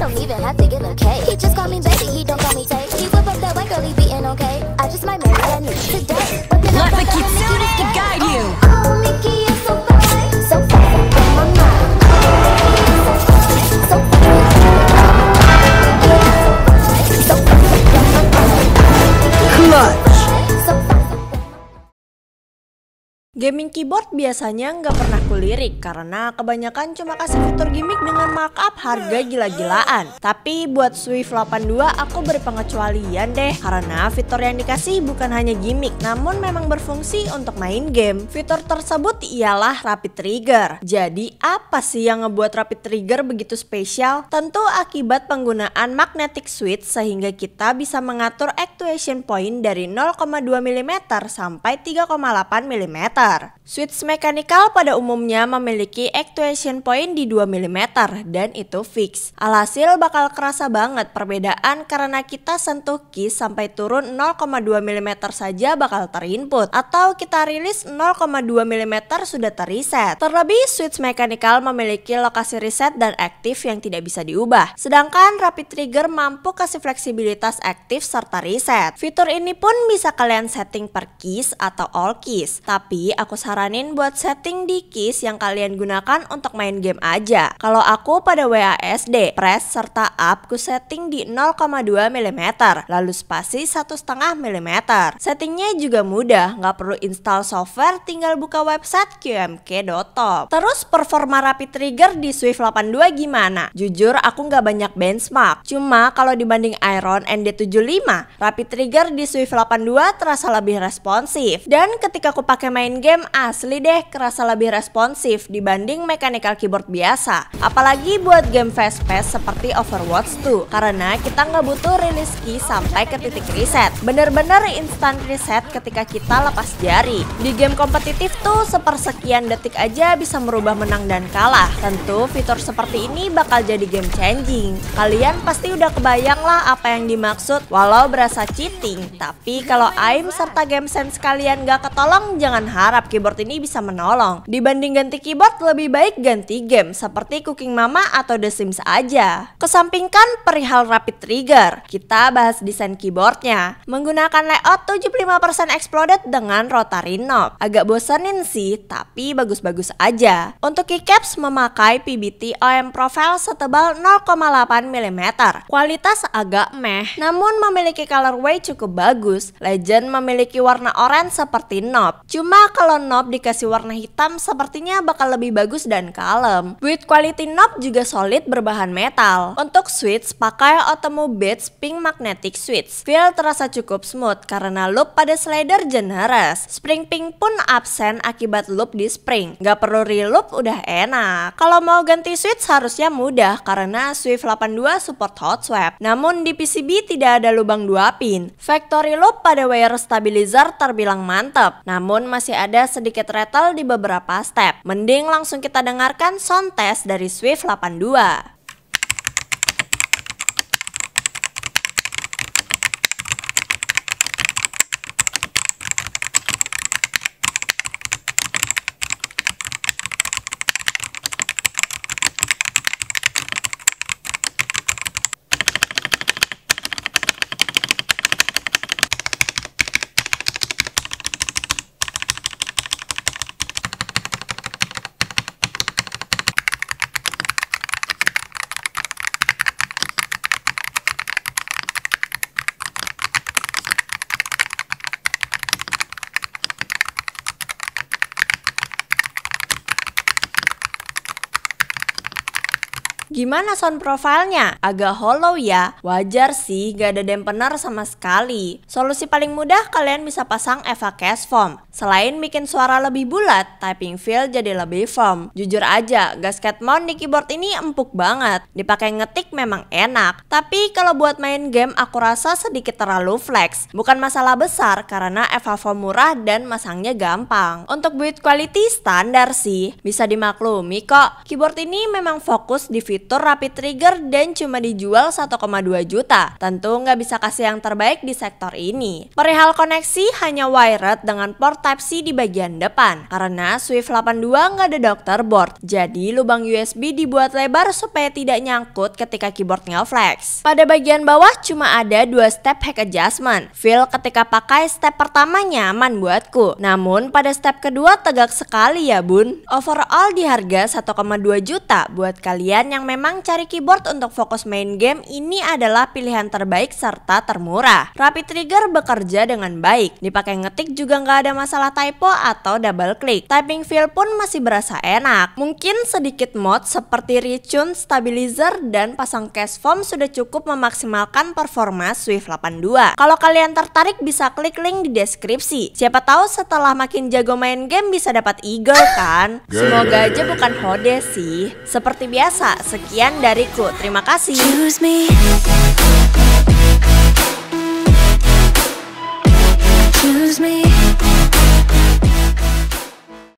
don't even have to give a cake. He just call me baby, he don't call me take. He whip up that white girl, he beating okay. I just might marry that nigga today. Let the kitsune guide you. Oh. Gaming keyboard biasanya nggak pernah kulirik karena kebanyakan cuma kasih fitur gimmick dengan markup harga gila-gilaan. Tapi buat Swift 82 aku berpengecualian deh karena fitur yang dikasih bukan hanya gimmick namun memang berfungsi untuk main game. Fitur tersebut ialah Rapid Trigger. Jadi apa sih yang ngebuat Rapid Trigger begitu spesial? Tentu akibat penggunaan magnetic switch sehingga kita bisa mengatur actuation point dari 0,2 mm sampai 3,8 mm. Switch mechanical pada umumnya memiliki actuation point di 2 mm dan itu fix. Alhasil bakal kerasa banget perbedaan karena kita sentuh key sampai turun 0,2 mm saja bakal terinput atau kita rilis 0,2 mm sudah terreset. Terlebih switch mechanical memiliki lokasi reset dan aktif yang tidak bisa diubah. Sedangkan rapid trigger mampu kasih fleksibilitas aktif serta reset. Fitur ini pun bisa kalian setting per keys atau all keys. Tapi aku saranin buat setting di keys yang kalian gunakan untuk main game aja. Kalau aku pada WASD, press serta up ku setting di 0,2 mm, lalu spasi 1,5 mm. Settingnya juga mudah, nggak perlu install software, tinggal buka website qmk.top. Terus performa Rapid Trigger di Swift 82 gimana? Jujur aku nggak banyak benchmark, cuma kalau dibanding Iron ND75, Rapid Trigger di Swift 82 terasa lebih responsif. Dan ketika aku pakai main game, game asli deh kerasa lebih responsif dibanding mechanical keyboard biasa. Apalagi buat game fast-paced seperti Overwatch 2, karena kita nggak butuh rilis key sampai ke titik reset. Bener-bener instant reset ketika kita lepas jari. Di game kompetitif tuh sepersekian detik aja bisa merubah menang dan kalah. Tentu fitur seperti ini bakal jadi game changing. Kalian pasti udah kebayang lah apa yang dimaksud walau berasa cheating. Tapi kalau aim serta game sense kalian gak ketolong jangan harap berharap keyboard ini bisa menolong. Dibanding ganti keyboard, lebih baik ganti game seperti Cooking Mama atau The Sims aja. Kesampingkan perihal rapid trigger, kita bahas desain keyboardnya. Menggunakan layout 75% exploded dengan rotary knob. Agak bosenin sih, tapi bagus-bagus aja. Untuk keycaps memakai PBT OM profile setebal 0,8 mm. Kualitas agak meh, namun memiliki colorway cukup bagus. Legend memiliki warna oranye seperti knob. Cuma kalau knob dikasih warna hitam sepertinya bakal lebih bagus dan kalem. Build quality knob juga solid berbahan metal. Untuk switch, pakai Otomo Beats Pink Magnetic Switch. Feel terasa cukup smooth karena loop pada slider generous. Spring pink pun absen akibat loop di spring. Gak perlu reloop udah enak. Kalau mau ganti switch harusnya mudah karena Swift 82 support hot swap. Namun di PCB tidak ada lubang dua pin. Factory loop pada wire stabilizer terbilang mantep. Namun masih ada ada sedikit retel di beberapa step. Mending langsung kita dengarkan sound test dari Swift 82. Gimana sound profilnya? Agak hollow ya? Wajar sih, gak ada dampener sama sekali. Solusi paling mudah kalian bisa pasang Eva Cash Foam. Selain bikin suara lebih bulat, typing feel jadi lebih firm. Jujur aja, gasket mount di keyboard ini empuk banget. Dipakai ngetik memang enak, tapi kalau buat main game aku rasa sedikit terlalu flex. Bukan masalah besar karena Eva Foam murah dan masangnya gampang. Untuk build quality standar sih, bisa dimaklumi kok. Keyboard ini memang fokus di fitur fitur Rapid Trigger dan cuma dijual 1,2 juta. Tentu nggak bisa kasih yang terbaik di sektor ini. Perihal koneksi hanya wired dengan port Type-C di bagian depan. Karena Swift 82 nggak ada dokter board, jadi lubang USB dibuat lebar supaya tidak nyangkut ketika keyboard flex. Pada bagian bawah cuma ada dua step hack adjustment. Feel ketika pakai step pertama nyaman buatku, namun pada step kedua tegak sekali ya bun. Overall di harga 1,2 juta buat kalian yang memang cari keyboard untuk fokus main game ini adalah pilihan terbaik serta termurah. Rapid Trigger bekerja dengan baik, dipakai ngetik juga nggak ada masalah typo atau double click. Typing feel pun masih berasa enak. Mungkin sedikit mod seperti retune, stabilizer, dan pasang case form sudah cukup memaksimalkan performa Swift 82. Kalau kalian tertarik bisa klik link di deskripsi. Siapa tahu setelah makin jago main game bisa dapat eagle kan? Semoga aja bukan hode sih. Seperti biasa, Sekian dariku, terima kasih. Choose me.